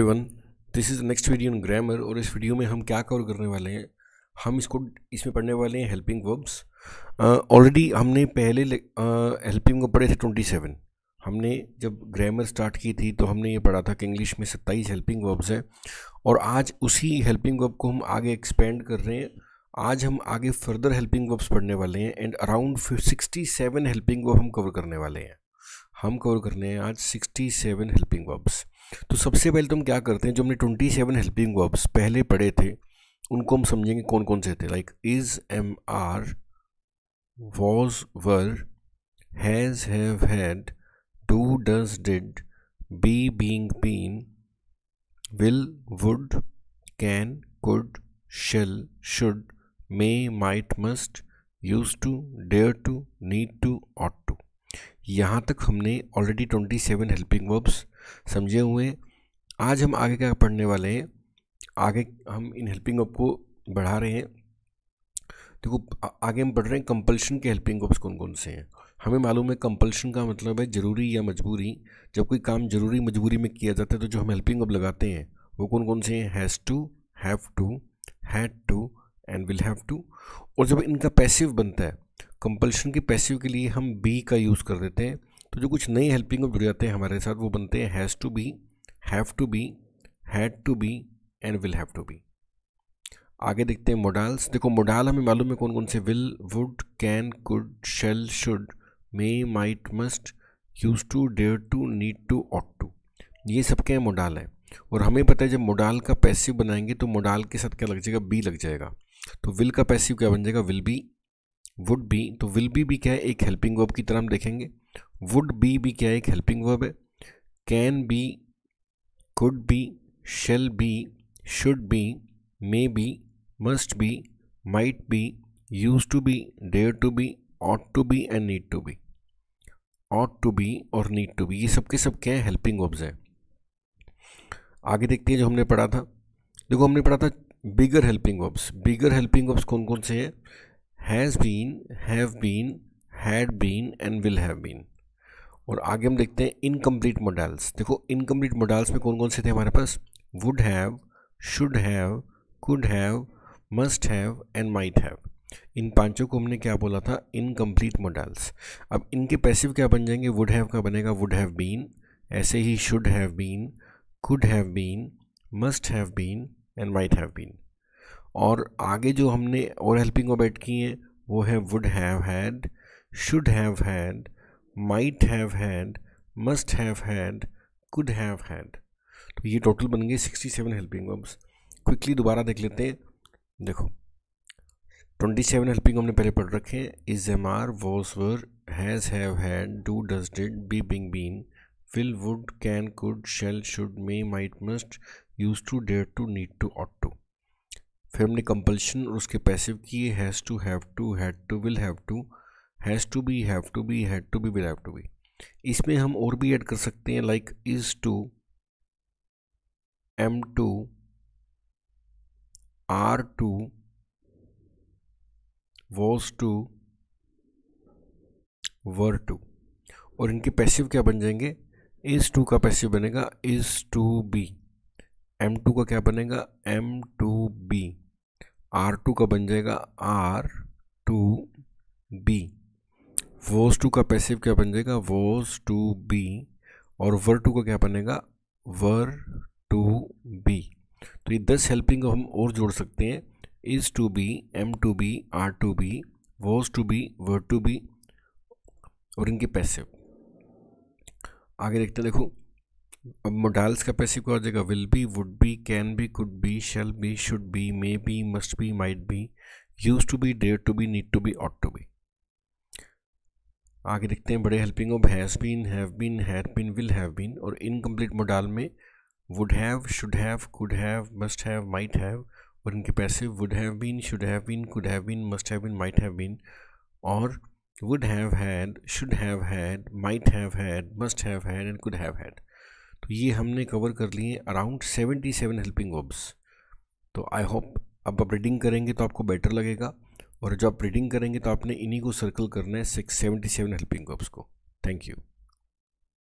everyone this is next video in grammar और इस video में हम क्या कवर करने वाले हैं हम इसको इसमें पढ़ने वाले हैं हेल्पिंग वर्ब्स ऑलरेडी हमने पहले हेल्पिंग वर्ब पढ़े थे ट्वेंटी सेवन हमने जब ग्रामर स्टार्ट की थी तो हमने ये पढ़ा था कि इंग्लिश में सत्ताईस हेल्पिंग वर्ब्स हैं और आज उसी हेल्पिंग वर्ब को हम आगे एक्सपेंड कर रहे हैं आज हम आगे फर्दर हेल्पिंग वर्ब्स पढ़ने वाले हैं and around sixty seven helping verb हम कवर करने वाले हैं हम कवर करने हैं आज 67 हेल्पिंग वर्ब्स तो सबसे पहले तो हम क्या करते हैं जो हमने 27 हेल्पिंग वर्ब्स पहले पढ़े थे उनको हम समझेंगे कौन कौन से थे like is am are was were has have had do does did be being been will would can could shall should may might must use to dare to need to ought to यहाँ तक हमने already twenty seven helping verbs समझे हुए हैं आज हम आगे क्या पढ़ने वाले हैं आगे हम इन हेल्पिंग वर्ब को बढ़ा रहे हैं देखो आगे हम पढ़ रहे हैं कंपल्शन के हेल्पिंग वर्ब्स कौन कौन से हैं हमें मालूम है कंपल्शन का मतलब है ज़रूरी या मजबूरी जब कोई काम ज़रूरी मजबूरी में किया जाता है तो जो हम हेल्पिंग वर्ब लगाते हैं वो कौन कौन से हैं has to have to had to and will have to और जब इनका पैसिव बनता है कंपल्शन के पैसिव के लिए हम बी का यूज़ कर देते हैं तो जो कुछ नई हेल्पिंग जुड़ जाते हैं हमारे साथ वो बनते हैं has to be have to be had to be and will have to be आगे देखते हैं मोडाल्स देखो मोडाल हमें मालूम है कौन कौन से will would can could shall should may might must use to dare to need to ought to ये सबके के मोडाल है और हमें पता है जब मोडाल का पैसिव बनाएंगे तो मोडाल के साथ क्या लग जाएगा बी लग जाएगा तो विल का पैसिव क्या बन जाएगा विल बी वुड बी तो विल बी भी क्या है एक हेल्पिंग वर्ब की तरह हम देखेंगे वुड बी भी क्या है एक हेल्पिंग वर्ब है can be could be shall be should be may be must be might be use to be dare to be ought to be and need to be ought to be और need to be ये सब के सब क्या है helping verbs हैं आगे देखते हैं जो हमने पढ़ा था देखो हमने पढ़ा था bigger helping verbs bigger helping verbs कौन कौन से हैं has been have been had been and will have been और आगे हम देखते हैं इनकम्प्लीट मॉडल्स देखो इनकम्प्लीट मॉडल्स में कौन कौन से थे हमारे पास would have should have could have must have and might have इन पांचों को हमने क्या बोला था इनकम्प्लीट मॉडल्स अब इनके पैसिव क्या बन जाएंगे वुड हैव का बनेगा वुड हैव बीन ऐसे ही should have been could have been must have been and might have been और आगे जो हमने और हेल्पिंग वर्ब ऐड की हैं वो है would have had should have had might have had must have had could have had तो ये टोटल बन गए sixty seven helping verbs quickly दोबारा देख लेते हैं देखो ट्वेंटी सेवन हेल्पिंग हमने पहले पढ़ रखे हैं is am are was were has have had do does did be being been will would can could shall should may might must use to dare to need to ought to फिर हमने compulsion और उसके passive किए has to have to had to will have to has to be have to be had to be will have to be इसमें हम और भी add कर सकते हैं like is to am to are to was to were to और इनके passive क्या बन जाएंगे इज़ टू का पैसिव बनेगा is to be am to का क्या बनेगा am to be are to का बन जाएगा are to be was to का पैसिव क्या बन जाएगा वोस टू बी और वर टू का क्या बनेगा वर टू बी तो ये दस हेल्पिंग हम और जोड़ सकते हैं is to be am to be are to be was to be were to be और इनके पैसिव आगे देखते देखो अब मोडाल्स का पैसे को हो जाएगा will be would be can be could be shall be should be may be must be might be use to be dare to be need to be ought to be आगे देखते हैं बड़े helping of has been have been had been will have been और incomplete modal में would have should have could have must have might have और इनके पैसे would have been should have been could have been must have been might have been और would have had should have had might have had must have had and could have had तो ये हमने cover कर लिए around seventy seven helping verbs तो I hope अब आप reading करेंगे तो आपको बेटर लगेगा और जब आप रीडिंग करेंगे तो आपने इन्हीं को सर्कल करना है six seventy seven helping verbs को थैंक यू